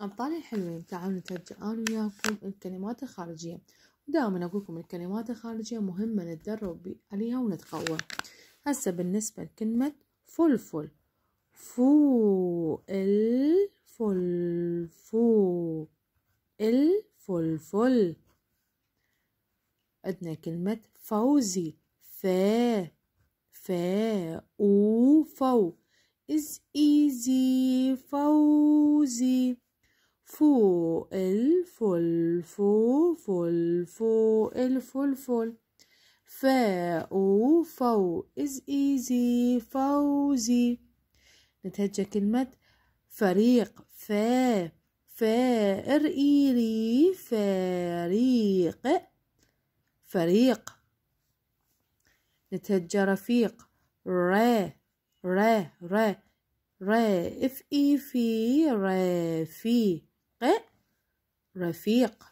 أبطال الحلوين تعالوا نترجم أنا وياكم الكلمات الخارجية ودائما أقول لكم الكلمات الخارجية مهمة نتدرب عليها ونتقوى هسا بالنسبة لكلمة فلفل فو الفلفو الفلفل عندنا كلمة فوزي فا فا أو فو is easy فوزي الفل الفلفل فل فل فا فاء فو از ايزي فوزي نتهجى كلمة فريق فا ارئيلي فريق فريق نتهجى رفيق را را را في إيفي في رفيق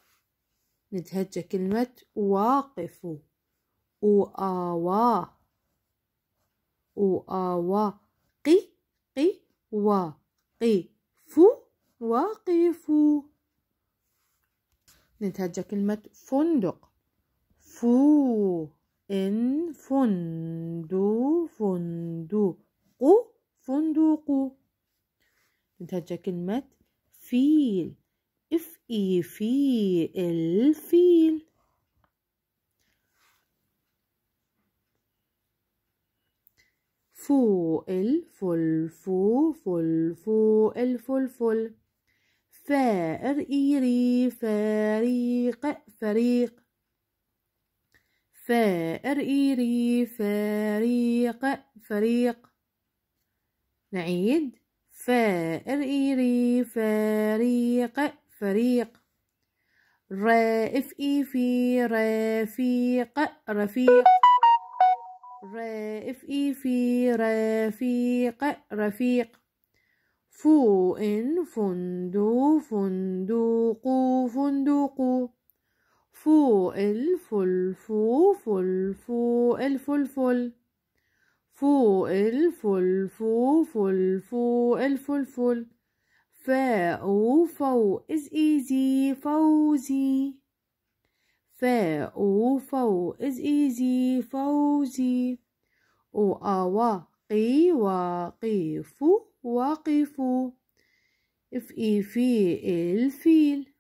نتهجى كلمة واقف وآوا وآوا قي قي واقف واقف نتهجى كلمة فندق فو إن فندو فندو قو نتهجى كلمة فيل اف اي في الفيل فوق فو الفل فل فار إيري فريق فريق فار إيري فريق فريق نعيد فار إيري فريق فريق ر اف اي في رفيق رفيق ر اف اي في رفيق رفيق فو ان فندو فندوق فندوق فو الفلفو فلفو الفلفل فو الفلفو فلفو الفلفل فاء فو is easy فوزي فاء فو is easy فوزي او اوا قي واقف واقف إف إي في الفيل